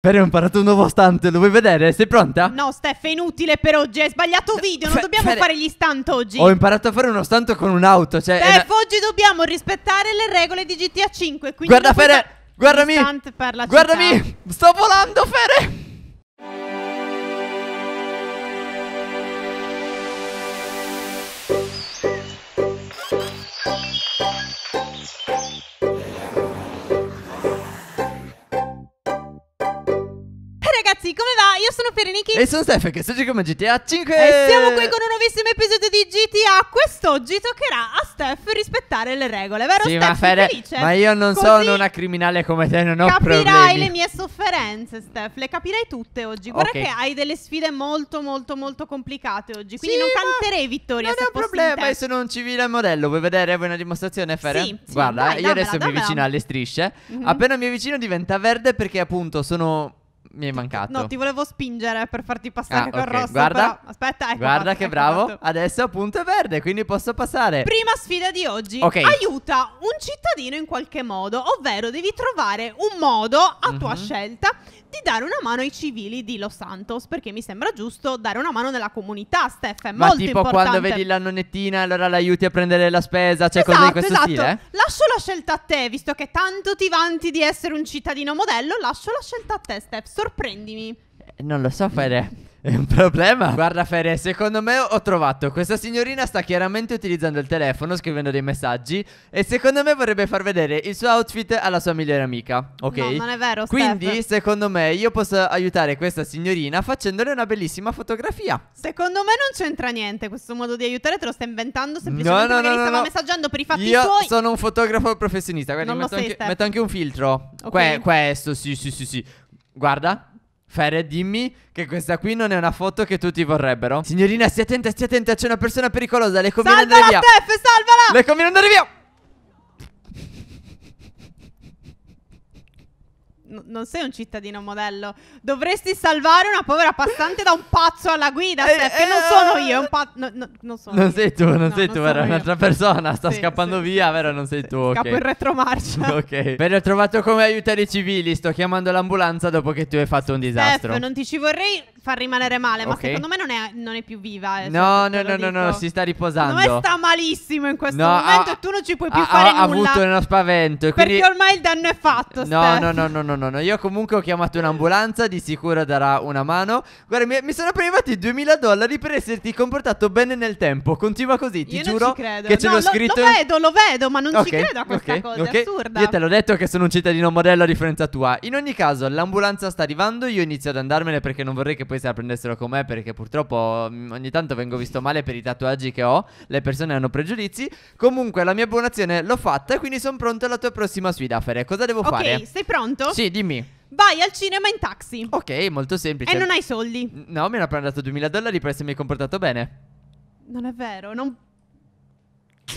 Ferri, ho imparato un nuovo stunt, lo vuoi vedere? Sei pronta? No, Steph, è inutile per oggi, hai sbagliato video, non dobbiamo fare gli stunt oggi. Ho imparato a fare uno stunt con un'auto, cioè... Steph, una- oggi dobbiamo rispettare le regole di GTA 5, quindi... Guarda, Ferre, guardami! Guardami! Città. Sto volando, Ferre! Kiki E sono Steph che sto giocando GTA 5 E siamo qui con un nuovissimo episodio di GTA Quest'oggi toccherà a Steph rispettare le regole, vero sì, Steph? Ma, Fede, ma io non Così sono una criminale come te, non ho capirai problemi Capirai le mie sofferenze Steph, le capirai tutte oggi Guarda okay. che hai delle sfide molto molto molto complicate oggi Quindi sì, non canterei vittoria non se Non è un problema, io sono un civile modello Vuoi vedere una dimostrazione Fede? Sì, Guarda, dai, io dammela, adesso dammela. mi avvicino alle strisce mm-hmm. Appena mi avvicino diventa verde perché appunto sono mi è mancato. No, ti volevo spingere per farti passare ah, col okay. rosso. Guarda, però... aspetta, ecco guarda fatto, che ecco bravo. Fatto. Adesso appunto è verde, quindi posso passare. Prima sfida di oggi. Okay. Aiuta un cittadino in qualche modo, ovvero devi trovare un modo a tua mm-hmm. scelta di dare una mano ai civili di Los Santos, perché mi sembra giusto dare una mano nella comunità, Steph, è Ma molto tipo importante. quando vedi la nonnettina, allora l'aiuti a prendere la spesa, cioè esatto, cose di questo esatto. stile? Lascio la scelta a te, visto che tanto ti vanti di essere un cittadino modello, lascio la scelta a te, Steph Sorprendimi. Eh, non lo so, Fede. È un problema. Guarda, Fede, secondo me ho trovato. Questa signorina sta chiaramente utilizzando il telefono, scrivendo dei messaggi. E secondo me vorrebbe far vedere il suo outfit alla sua migliore amica. Ok? No, non è vero, Quindi, Steph. secondo me, io posso aiutare questa signorina facendole una bellissima fotografia. Secondo me non c'entra niente. Questo modo di aiutare te lo sta inventando semplicemente no, no, perché no, no, stava no. messaggiando per i fatti io tuoi. Io sono un fotografo professionista. Guarda, metto anche, metto, anche, un filtro. Okay. Que questo, sì, sì, sì, sì. Guarda, Fere, dimmi che questa qui non è una foto che tutti vorrebbero. Signorina, stia attenta, stia attenta, c'è una persona pericolosa, le conviene salvala andare via. Steph, salvala! Le conviene andare via! non sei un cittadino modello. Dovresti salvare una povera passante da un pazzo alla guida, eh, Steph, che non eh, sono io, pa- no, no, non, sono non sei tu, non no, sei non tu, era un'altra persona, sta sì, scappando sì, via, vero? Non sei sì, tu, Scappo okay. in retromarcia. ok. Per ho trovato come aiutare i civili, sto chiamando l'ambulanza dopo che tu hai fatto un disastro. Steph, non ti ci vorrei far rimanere male, ma okay. secondo me non è, non è più viva. Eh, no, no, no, no, no, si sta riposando. Secondo me sta malissimo in questo no, momento ha, e tu non ci puoi più ha, fare ha nulla. Ha avuto uno spavento. Quindi... Perché ormai il danno è fatto. No, no, no, no, no, no, no, Io comunque ho chiamato un'ambulanza, di sicuro darà una mano. Guarda, mi, mi sono privati 2000 dollari per esserti comportato bene nel tempo. Continua così, ti Io giuro. Che ce no, l'ho lo, scritto. Lo vedo, lo vedo, ma non okay, ci credo a questa okay, cosa. Okay. È assurda. Io te l'ho detto che sono un cittadino modello a differenza tua. In ogni caso, l'ambulanza sta arrivando. Io inizio ad andarmene perché non vorrei che poi questa la prendessero con me perché purtroppo mm, ogni tanto vengo visto male per i tatuaggi che ho, le persone hanno pregiudizi. Comunque la mia buona azione l'ho fatta e quindi sono pronto alla tua prossima sfida, Fere. Cosa devo okay, fare? Ok, sei pronto? Sì, dimmi. Vai al cinema in taxi. Ok, molto semplice. E non hai soldi. No, mi hanno appena dato 2000 dollari per essermi comportato bene. Non è vero, non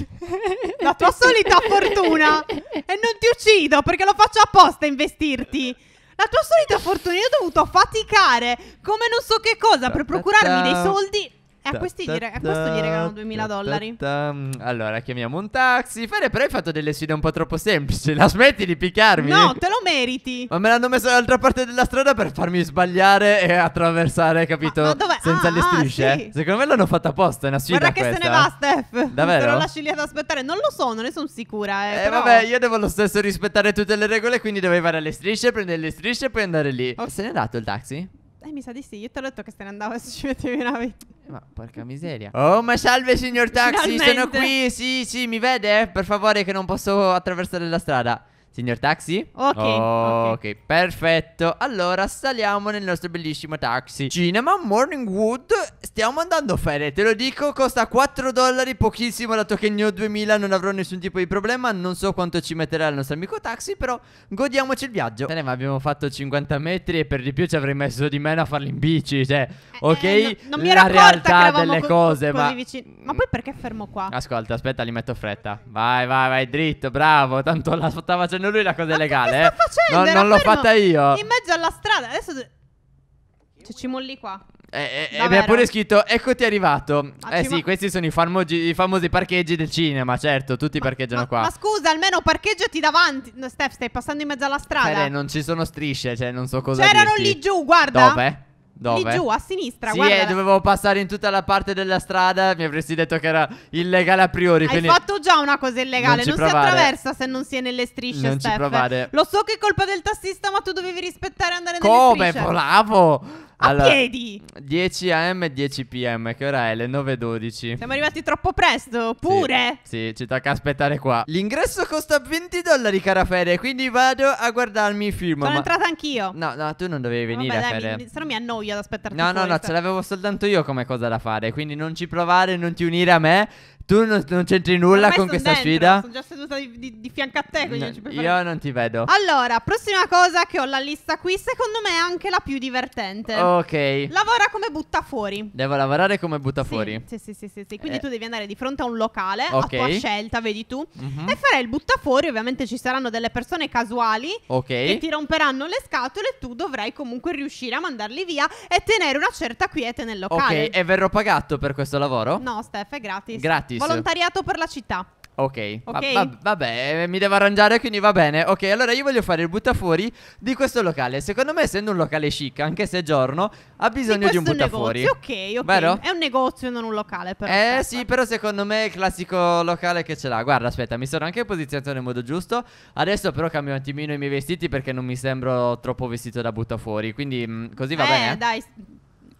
la tua solita fortuna e non ti uccido perché lo faccio apposta a investirti. La tua solita fortuna. Io ho dovuto faticare come non so che cosa per eh, procurarmi dei soldi e a, questi gli, a questo gli regalano 2000 dollari. Mm, allora, chiamiamo un taxi. Fede, però hai fatto delle sfide un po' troppo semplici. La smetti di piccarmi? No, te lo meriti. Ma me l'hanno messo dall'altra parte della strada per farmi sbagliare e attraversare, capito? Ma, ma dove? Senza ah, le ah, strisce. Ah, sì. Secondo me l'hanno fatta apposta. È una sfida. Guarda che se ne va, eh. Steph. Davvero? Te lo lasci lì ad aspettare. Non lo so, non ne sono sicura. Eh, eh però... vabbè, io devo lo stesso rispettare tutte le regole. Quindi dovevi andare alle strisce, prendere le strisce e poi andare lì. Oh, se ne è andato il taxi? Eh, mi sa di sì. Io te l'ho detto che se ne andava se ci mettevi una vita. Ma porca miseria. Oh, ma salve signor taxi, Finalmente. sono qui. Sì, sì, mi vede? Per favore che non posso attraversare la strada. Signor taxi? Ok. Oh, okay. ok, perfetto. Allora saliamo nel nostro bellissimo taxi. Cinema Morningwood. Stiamo andando fede, te lo dico, costa 4 dollari, pochissimo, dato che ne ho 2000, non avrò nessun tipo di problema. Non so quanto ci metterà il nostro amico taxi, però godiamoci il viaggio. Se ne abbiamo fatto 50 metri e per di più ci avrei messo di meno a farli in bici, cioè, eh, eh, ok? Eh, no, non mi ero la realtà delle con, cose, ma... ma poi perché fermo qua? Ascolta, aspetta, li metto fretta. Vai, vai, vai, dritto, bravo, tanto la stava facendo facendo lui la cosa illegale. Eh. Facendo, non, non l'ho fatta io. In mezzo alla strada. Adesso. Cioè, ci molli qua. E eh, eh, eh, mi ha pure scritto Eccoti arrivato ah, Eh sì, questi sono i, famosi, i famosi parcheggi del cinema Certo, tutti ma, parcheggiano ma, qua Ma scusa, almeno parcheggiati davanti no, Steph, stai passando in mezzo alla strada Eh, non ci sono strisce, cioè non so cosa C'erano cioè, lì giù, guarda Dove? Dove? Lì giù, a sinistra, sì, guarda. Sì, dovevo passare in tutta la parte della strada. Mi avresti detto che era illegale a priori. Hai fatto già una cosa illegale. Non, non si attraversa se non si è nelle strisce, non Steph. Lo so che è colpa del tassista, ma tu dovevi rispettare e andare Come, nelle strisce. Come? Bravo! allora, piedi 10 am e 10 pm che ora è le 9.12 siamo arrivati troppo presto pure sì, sì ci tocca aspettare qua l'ingresso costa 20 dollari cara Fede quindi vado a guardarmi il film sono ma... entrata anch'io no no tu non dovevi venire Vabbè, dai, Fede mi, se no mi annoio ad aspettarti no no no ce l'avevo soltanto io come cosa da fare quindi non ci provare non ti unire a me tu non, non c'entri nulla con questa dentro, sfida. Sono già seduta di, di, di fianco a te. quindi No, ci io non ti vedo. Allora, prossima cosa che ho la lista qui, secondo me è anche la più divertente. Ok. Lavora come butta fuori. Devo lavorare come butta fuori. Sì, sì, sì, sì, sì. Quindi Eh. tu devi andare di fronte a un locale, Ok. a tua scelta, vedi tu, Mhm. e fare il buttafuori. Ovviamente ci saranno delle persone casuali Ok. che ti romperanno le scatole tu dovrai comunque riuscire a mandarli via e tenere una certa quiete nel locale. Ok, e verrò pagato per questo lavoro? No, Steph, è gratis. Gratis gratis. Volontariato per la città. Ok, okay. Va va vabbè, eh, mi devo arrangiare quindi va bene Ok, allora io voglio fare il buttafuori di questo locale Secondo me essendo un locale chic, anche se è giorno Ha bisogno di, di un buttafuori negozio, Ok, ok Vero? È un negozio non un locale però Eh aspetta. sì, però secondo me è il classico locale che ce l'ha Guarda, aspetta, mi sono anche posizionato nel modo giusto Adesso però cambio un attimino i miei vestiti Perché non mi sembro troppo vestito da buttafuori Quindi mh, mm, così va eh, bene Eh, dai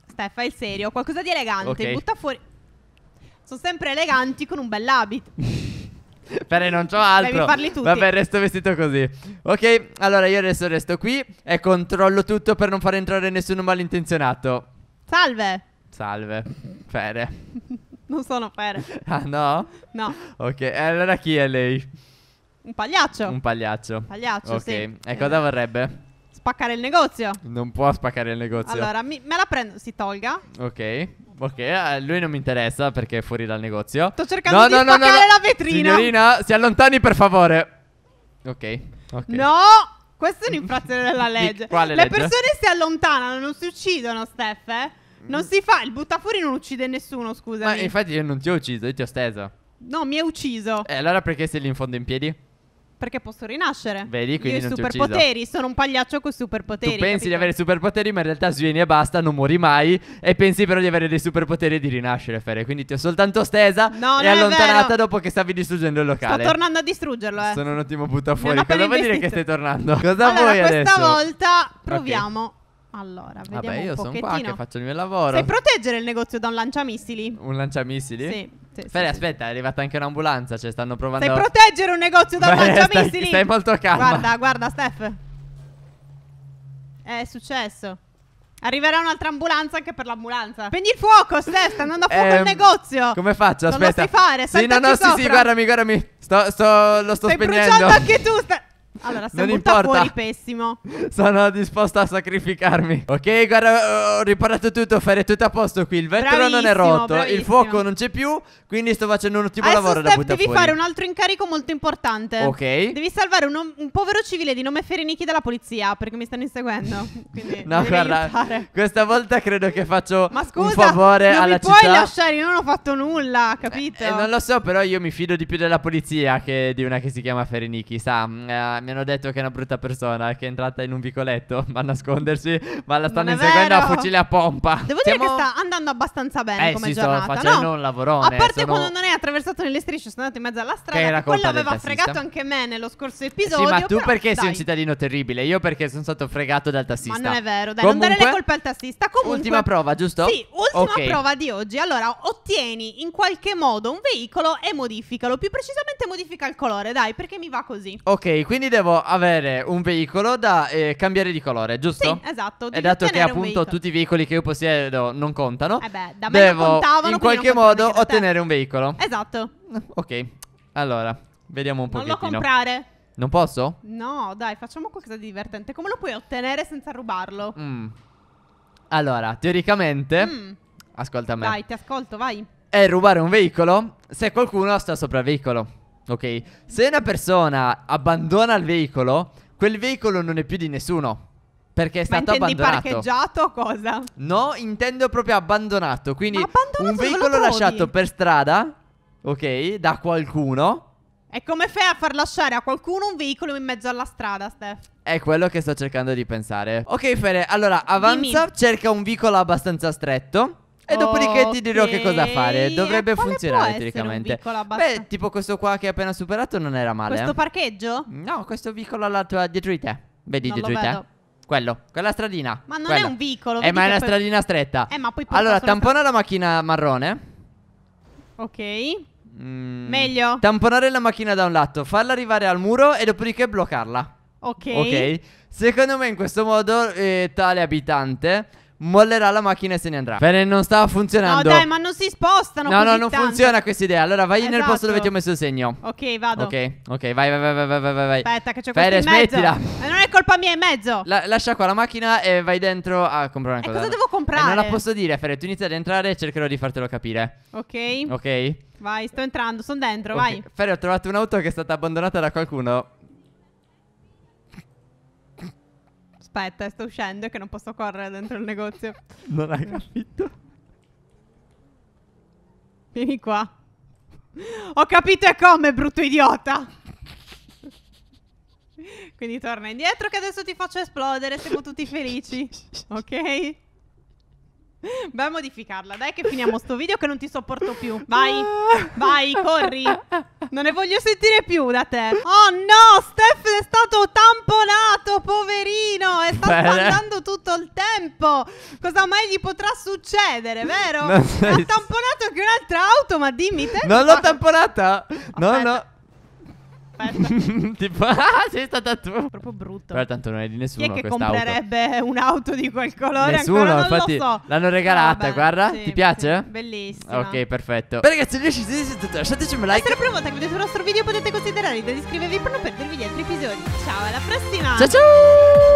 Stefano, fai il serio Qualcosa di elegante, okay. butta fuori sono sempre eleganti con un bel bell'abit. Però non c'ho altro. Devi farli tutti. Vabbè, resto vestito così. Ok, allora io adesso resto qui e controllo tutto per non far entrare nessuno malintenzionato. Salve. Salve. Fere. non sono Fere. Ah, no? No. Ok, allora chi è lei? Un pagliaccio. Un pagliaccio. Un pagliaccio, Ok, sì. e cosa eh. vorrebbe? Spaccare il negozio. Non può spaccare il negozio. Allora, mi, me la prendo. Si tolga. Ok. Ok, eh, lui non mi interessa perché è fuori dal negozio. Sto cercando no, di no, no, no, la vetrina. Signorina, si allontani per favore. Ok. okay. No! Questa è un'infrazione della legge. Quale legge. Le persone si allontanano, non si uccidono, Steph. Eh? Non si fa. Il buttafuori non uccide nessuno, scusa. Ma infatti io non ti ho ucciso, io ti ho steso. No, mi ha ucciso. E eh, allora perché sei lì in fondo in piedi? perché posso rinascere. Vedi, quindi Io ho i superpoteri, sono un pagliaccio con superpoteri. Tu pensi capito? di avere superpoteri, ma in realtà svieni e basta, non muori mai. E pensi però di avere dei superpoteri e di rinascere, Fere. Quindi ti ho soltanto stesa no, e allontanata dopo che stavi distruggendo il locale. Sto tornando a distruggerlo, eh. Sono un ottimo buttafuori. Cosa vuol dire che stai tornando? Cosa allora, vuoi adesso? Questa volta proviamo. Okay. Allora, vediamo Vabbè, io sono qua che faccio il mio lavoro. Sai proteggere il negozio da un lanciamissili? Un lanciamissili? Sì. Sì, Fede, sì, aspetta, è arrivata anche un'ambulanza. Cioè, stanno provando. Stai proteggere un negozio da lanciamissili. Stai, stai molto calmo. Guarda, guarda, Steph. È successo. Arriverà un'altra ambulanza anche per l'ambulanza. Prendi il fuoco, Steph, sta andando a fuoco il ehm, negozio. Come faccio? Aspetta. Non lo sai fare, Sì, no, no, sì, sì, guardami, guardami. Sto, sto, lo sto Stai spegnendo. Stai bruciando anche tu, Steph. Allora, se non importa. fuori pessimo. Sono disposto a sacrificarmi. Ok, guarda, ho riparato tutto, fare tutto a posto qui. Il vetro bravissimo, non è rotto, bravissimo. il fuoco non c'è più, quindi sto facendo un ottimo Adesso lavoro Steph, da buttare devi fuori. fare un altro incarico molto importante. Ok. Devi salvare un, un povero civile di nome Ferenichi dalla polizia, perché mi stanno inseguendo. Quindi no, guarda, aiutare. questa volta credo che faccio Ma scusa, un favore alla città. Ma scusa, non puoi lasciare, io non ho fatto nulla, eh, capito? Eh, eh, non lo so, però io mi fido di più della polizia che di una che si chiama Ferenichi, sa? Mm, eh, mi hanno detto che è una brutta persona, che è entrata in un vicoletto, va a nascondersi, ma la stanno inseguendo a fucile a pompa. Devo Siamo... dire che sta andando abbastanza bene eh, come sì, giornata. Sto facendo no. un lavorone. A parte sono... quando non è attraversato nelle strisce, sono andato in mezzo alla strada. Quello aveva fregato anche me nello scorso eh episodio. Sì, ma tu perché dai. sei un cittadino terribile? Io perché sono stato fregato dal tassista. Ma non è vero, dai, Comunque... non dare le colpe al tassista. Comunque... Ultima prova, giusto? Sì, ultima okay. prova di oggi. Allora, ottieni in qualche modo un veicolo e modificalo. Più precisamente modifica il colore, dai, perché mi va così. Ok, quindi devo devo avere un veicolo da eh, cambiare di colore, giusto? Sì, esatto. E dato che appunto tutti i veicoli che io possiedo non contano, eh beh, da me devo contavano, in qualche modo ottenere un veicolo. Esatto. Ok, allora, vediamo un po'. Non pochettino. lo comprare. Non posso? No, dai, facciamo qualcosa di divertente. Come lo puoi ottenere senza rubarlo? Mm. Allora, teoricamente... Mm. Ascolta me. Dai, ti ascolto, vai. È rubare un veicolo se qualcuno sta sopra il veicolo. Ok? Se una persona abbandona il veicolo, quel veicolo non è più di nessuno. Perché è Ma stato abbandonato. parcheggiato o cosa? No, intendo proprio abbandonato. Quindi abbandonato un veicolo lasciato per strada, ok, da qualcuno. E come fai a far lasciare a qualcuno un veicolo in mezzo alla strada, Steph? È quello che sto cercando di pensare. Ok, Fere, allora avanza, Dimmi. cerca un vicolo abbastanza stretto. E oh, dopodiché ti dirò che cosa fare. Dovrebbe funzionare teoricamente. Beh, tipo questo qua che hai appena superato non era male. Questo eh. parcheggio? No, questo vicolo alla tua dietro di te. Vedi non dietro di te. Quello, quella stradina. Ma non quella. è un vicolo. Eh, ma è una poi... stradina stretta. Eh, ma poi Allora, tampona la, la macchina marrone. Ok. Mm, Meglio. Tamponare la macchina da un lato, farla arrivare al muro e dopodiché bloccarla. Ok. Ok. Secondo me in questo modo eh, tale abitante mollerà la macchina e se ne andrà. Bene, non stava funzionando. No, dai, ma non si spostano. No, no, non tanto. funziona questa idea. Allora vai esatto. nel posto dove esatto. ti ho messo il segno. Ok, vado. Ok, ok, vai, vai, vai, vai, vai, vai. Aspetta, che c'è questo Fede, smettila. Ma eh, non è colpa mia, è in mezzo. La, lascia qua la macchina e vai dentro a comprare una cosa. E cosa devo comprare? Eh, non la posso dire, Fede. Tu inizia ad entrare e cercherò di fartelo capire. Ok. Ok. Vai, sto entrando, sono dentro, okay. vai. Fede, ho trovato un'auto che è stata abbandonata da qualcuno. aspetta, sto uscendo e che non posso correre dentro il negozio. Non hai capito? Vieni qua. Ho capito e come, brutto idiota. Quindi torna indietro che adesso ti faccio esplodere, siamo tutti felici. Ok? Vai a modificarla, dai che finiamo sto video che non ti sopporto più. Vai, vai, corri. Non ne voglio sentire più da te. Oh no, Steph è stato tamponato, poverino. E sta spandando tutto il tempo. Cosa mai gli potrà succedere, vero? Ha tamponato anche un'altra auto, ma dimmi te. Non l'ho tamponata. No, no aspetta. tipo, ah, sei stata tu. Proprio brutto. Però tanto non è di nessuno. Chi è che comprerebbe un'auto di quel colore? Nessuno, infatti. So. L'hanno regalata, ah, guarda. Sì, Ti piace? Sì. Bellissima. Ok, perfetto. Beh, ragazzi, lasciateci un like. Se è la prima volta che vedete il nostro video, potete considerare di iscrivervi per non perdervi gli altri episodi. Ciao, alla prossima. Ciao, ciao.